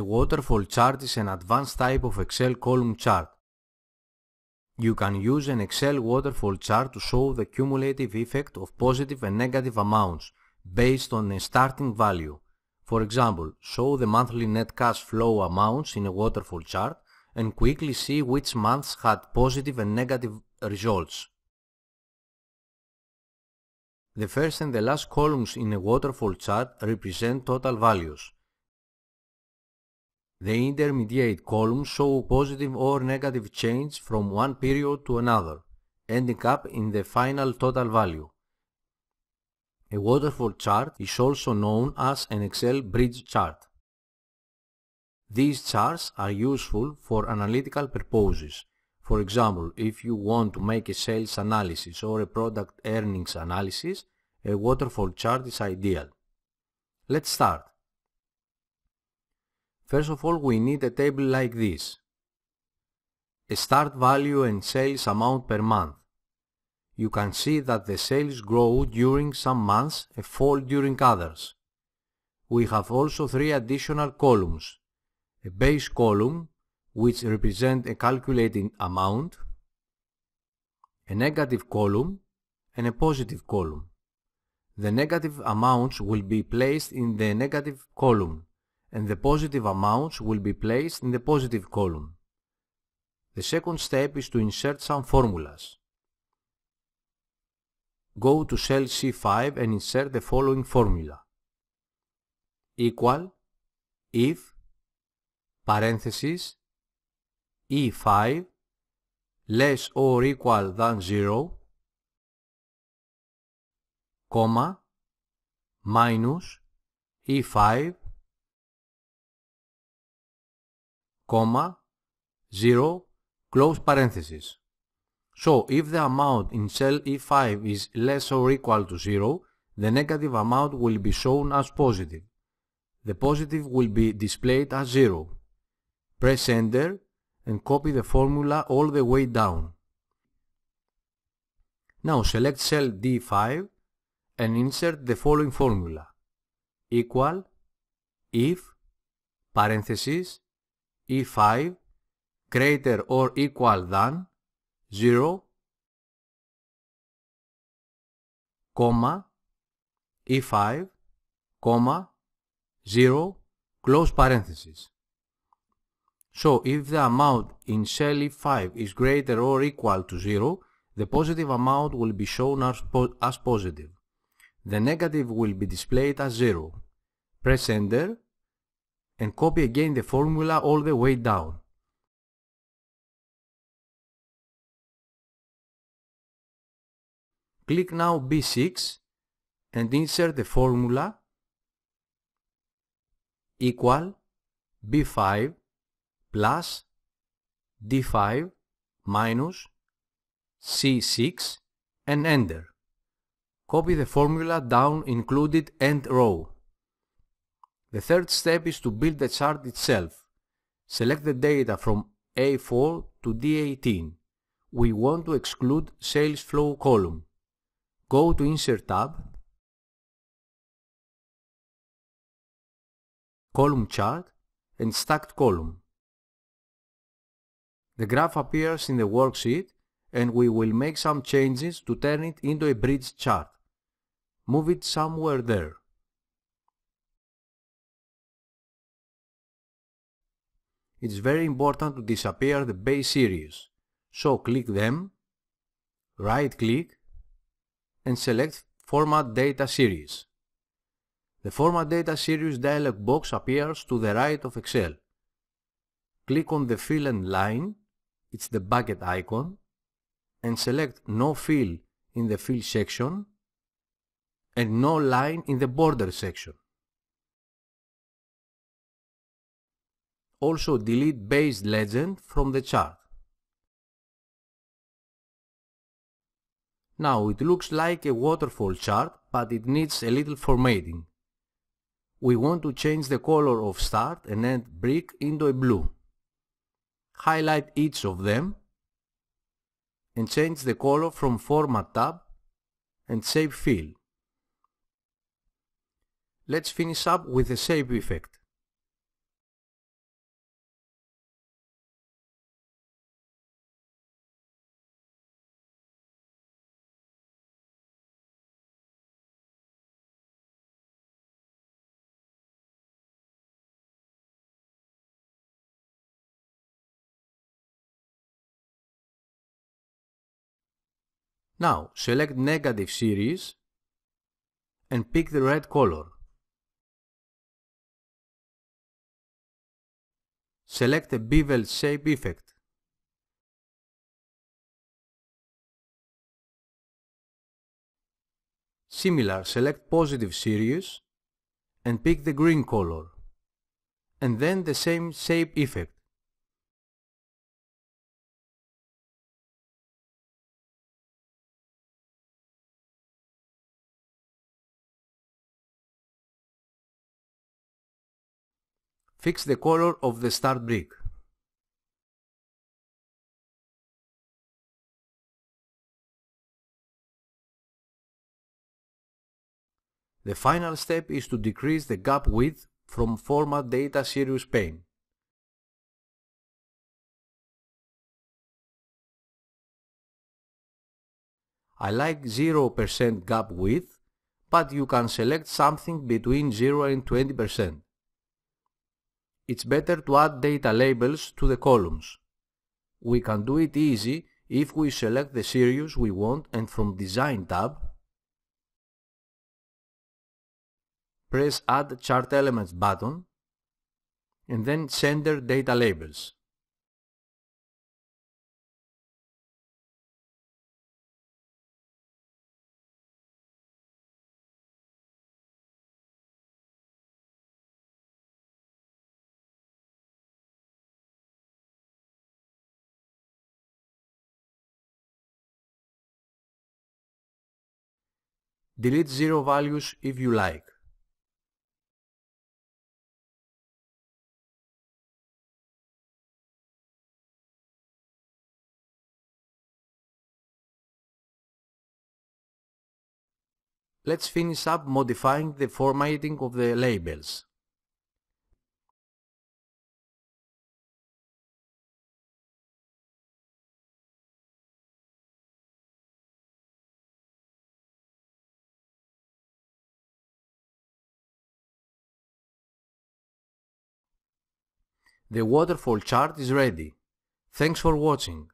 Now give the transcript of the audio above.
A waterfall chart is an advanced type of Excel column chart. You can use an Excel waterfall chart to show the cumulative effect of positive and negative amounts based on a starting value. For example, show the monthly net cash flow amounts in a waterfall chart and quickly see which months had positive and negative results. The first and the last columns in a waterfall chart represent total values. The intermediate columns show positive or negative change from one period to another, ending up in the final total value. A waterfall chart is also known as an Excel bridge chart. These charts are useful for analytical purposes. For example, if you want to make a sales analysis or a product earnings analysis, a waterfall chart is ideal. Let's start. First of all, we need a table like this. A start value and sales amount per month. You can see that the sales grow during some months and fall during others. We have also three additional columns. A base column, which represent a calculated amount, a negative column, and a positive column. The negative amounts will be placed in the negative column and the positive amounts will be placed in the positive column. The second step is to insert some formulas. Go to cell C5 and insert the following formula. Equal if parentheses E5 less or equal than 0 comma minus E5 comma, 0, close parenthesis. So, if the amount in cell E5 is less or equal to 0, the negative amount will be shown as positive. The positive will be displayed as 0. Press Enter and copy the formula all the way down. Now select cell D5 and insert the following formula equal if parentheses e5 greater or equal than 0, comma, e5, comma, 0, close parenthesis. So if the amount in cell E5 is greater or equal to 0, the positive amount will be shown as, po as positive. The negative will be displayed as 0. Press enter and copy again the formula all the way down. Click now B6 and insert the formula equal B5 plus D5 minus C6 and enter. Copy the formula down included end row. The third step is to build the chart itself. Select the data from A4 to D18. We want to exclude sales flow column. Go to Insert tab, Column Chart and Stacked Column. The graph appears in the worksheet and we will make some changes to turn it into a bridge chart. Move it somewhere there. it's very important to disappear the base series. So click them, right click and select Format Data Series. The Format Data Series dialog box appears to the right of Excel. Click on the fill and line, it's the bucket icon, and select No Fill in the Fill section and No Line in the Border section. also delete base legend from the chart. Now it looks like a waterfall chart but it needs a little formatting. We want to change the color of start and end brick into a blue. Highlight each of them and change the color from Format tab and Shape Fill. Let's finish up with the shape effect. Now select negative series and pick the red color. Select a bevel shape effect. Similar, select positive series and pick the green color and then the same shape effect. Fix the color of the start brick. The final step is to decrease the gap width from Format Data Series pane. I like 0% gap width, but you can select something between 0 and 20% it's better to add data labels to the columns. We can do it easy if we select the series we want and from Design tab, press Add Chart Elements button and then center data labels. Delete zero values if you like. Let's finish up modifying the formatting of the labels. The waterfall chart is ready. Thanks for watching.